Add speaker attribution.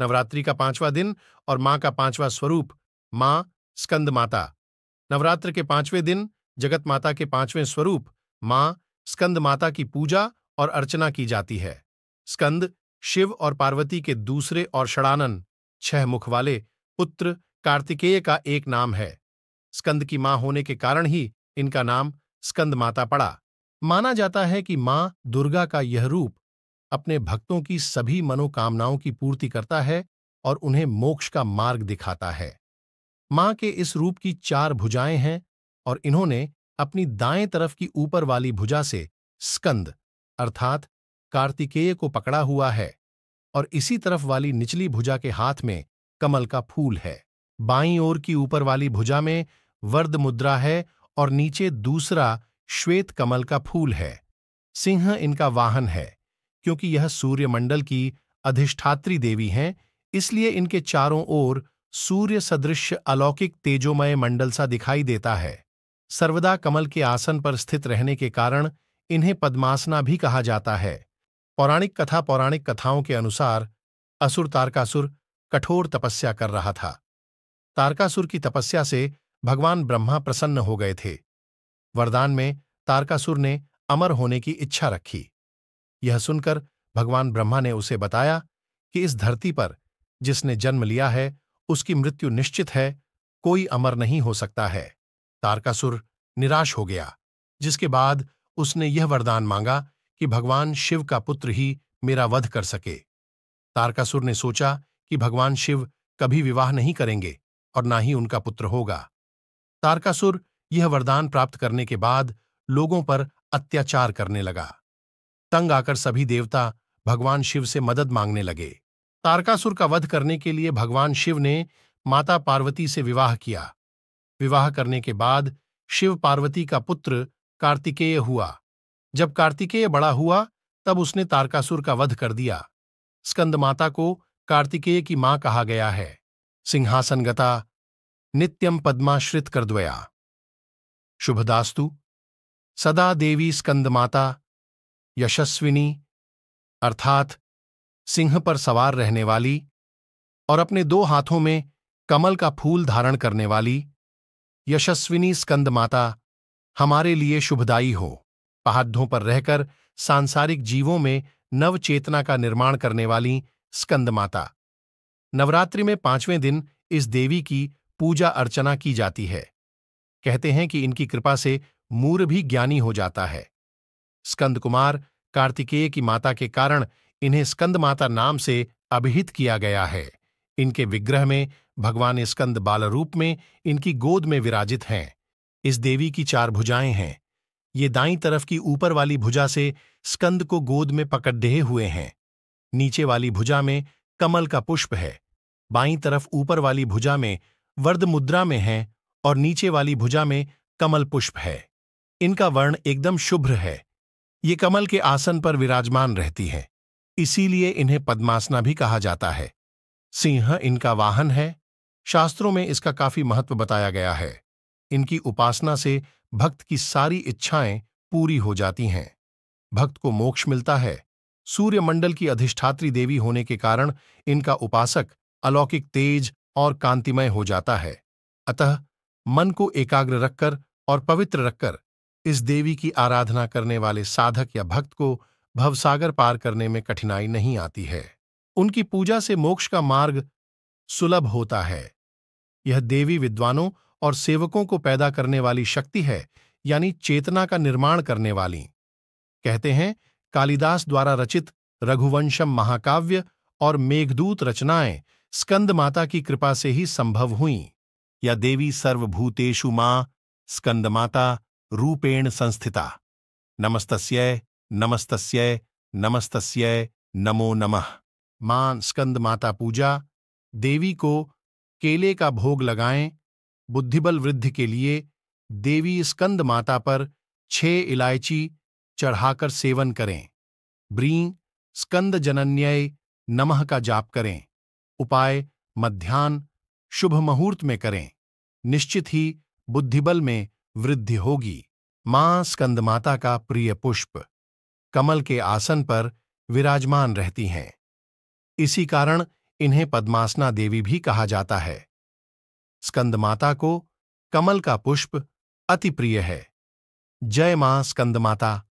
Speaker 1: नवरात्रि का पांचवा दिन और मां का पांचवा स्वरूप मां स्कंद माता नवरात्र के पांचवें दिन जगत माता के पांचवें स्वरूप मां स्कंद माता की पूजा और अर्चना की जाती है स्कंद शिव और पार्वती के दूसरे और षड़ानन छह मुख वाले पुत्र कार्तिकेय का एक नाम है स्कंद की मां होने के कारण ही इनका नाम स्कंद माता पड़ा माना जाता है कि मां दुर्गा का यह रूप अपने भक्तों की सभी मनोकामनाओं की पूर्ति करता है और उन्हें मोक्ष का मार्ग दिखाता है मां के इस रूप की चार भुजाएं हैं और इन्होंने अपनी दाएं तरफ की ऊपर वाली भुजा से स्कंद अर्थात कार्तिकेय को पकड़ा हुआ है और इसी तरफ वाली निचली भुजा के हाथ में कमल का फूल है बाई ओर की ऊपर वाली भुजा में वर्द मुद्रा है और नीचे दूसरा श्वेत कमल का फूल है सिंह इनका वाहन है क्योंकि यह सूर्यमंडल की अधिष्ठात्री देवी हैं इसलिए इनके चारों ओर सूर्य सदृश अलौकिक तेजोमय मंडल सा दिखाई देता है सर्वदा कमल के आसन पर स्थित रहने के कारण इन्हें पद्मासना भी कहा जाता है पौराणिक कथा पौराणिक कथाओं के अनुसार असुर तारकासुर कठोर तपस्या कर रहा था तारकासुर की तपस्या से भगवान ब्रह्मा प्रसन्न हो गए थे वरदान में तारकासुर ने अमर होने की इच्छा रखी यह सुनकर भगवान ब्रह्मा ने उसे बताया कि इस धरती पर जिसने जन्म लिया है उसकी मृत्यु निश्चित है कोई अमर नहीं हो सकता है तारकासुर निराश हो गया जिसके बाद उसने यह वरदान मांगा कि भगवान शिव का पुत्र ही मेरा वध कर सके तारकासुर ने सोचा कि भगवान शिव कभी विवाह नहीं करेंगे और ना ही उनका पुत्र होगा तारकासुर यह वरदान प्राप्त करने के बाद लोगों पर अत्याचार करने लगा तंग आकर सभी देवता भगवान शिव से मदद मांगने लगे तारकासुर का वध करने के लिए भगवान शिव ने माता पार्वती से विवाह किया विवाह करने के बाद शिव पार्वती का पुत्र कार्तिकेय हुआ जब कार्तिकेय बड़ा हुआ तब उसने तारकासुर का वध कर दिया स्कंद माता को कार्तिकेय की मां कहा गया है सिंहासन गता नित्यम पद्माश्रित कर द्वया शुभदास्तु सदा देवी स्कंद माता यशस्विनी अर्थात सिंह पर सवार रहने वाली और अपने दो हाथों में कमल का फूल धारण करने वाली यशस्विनी स्कंद माता हमारे लिए शुभदायी हो पहाड़ों पर रहकर सांसारिक जीवों में नव चेतना का निर्माण करने वाली स्कंद माता नवरात्रि में पांचवें दिन इस देवी की पूजा अर्चना की जाती है कहते हैं कि इनकी कृपा से मूर भी ज्ञानी हो जाता है स्कंद कुमार कार्तिकेय की माता के कारण इन्हें स्कंद माता नाम से अभिहित किया गया है इनके विग्रह में भगवान स्कंद बाल रूप में इनकी गोद में विराजित हैं इस देवी की चार भुजाएं हैं ये दाई तरफ की ऊपर वाली भुजा से स्कंद को गोद में पकड़े हुए हैं नीचे वाली भुजा में कमल का पुष्प है बाई तरफ ऊपर वाली भुजा में वर्द मुद्रा में है और नीचे वाली भुजा में कमल पुष्प है इनका वर्ण एकदम शुभ्र है ये कमल के आसन पर विराजमान रहती हैं इसीलिए इन्हें पद्मासना भी कहा जाता है सिंह इनका वाहन है शास्त्रों में इसका काफी महत्व बताया गया है इनकी उपासना से भक्त की सारी इच्छाएं पूरी हो जाती हैं भक्त को मोक्ष मिलता है सूर्यमंडल की अधिष्ठात्री देवी होने के कारण इनका उपासक अलौकिक तेज और कांतिमय हो जाता है अतः मन को एकाग्र रखकर और पवित्र रखकर इस देवी की आराधना करने वाले साधक या भक्त को भवसागर पार करने में कठिनाई नहीं आती है उनकी पूजा से मोक्ष का मार्ग सुलभ होता है यह देवी विद्वानों और सेवकों को पैदा करने वाली शक्ति है यानी चेतना का निर्माण करने वाली कहते हैं कालिदास द्वारा रचित रघुवंशम महाकाव्य और मेघदूत रचनाएं स्कंद माता की कृपा से ही संभव हुई या देवी सर्वभूतेशु मां स्कंद माता रूपेण संस्थिता नमस्त नमस्त नमस्त नमो नमः मां स्कंद माता पूजा देवी को केले का भोग लगाएं बुद्धिबल वृद्धि के लिए देवी स्कंद माता पर छह इलायची चढ़ाकर सेवन करें ब्री स्कंद जनन्य नमः का जाप करें उपाय मध्यान्ह शुभ मुहूर्त में करें निश्चित ही बुद्धिबल में वृद्धि होगी मां स्कंदमाता का प्रिय पुष्प कमल के आसन पर विराजमान रहती हैं इसी कारण इन्हें पद्मासना देवी भी कहा जाता है स्कंदमाता को कमल का पुष्प अति प्रिय है जय मां स्कंदमाता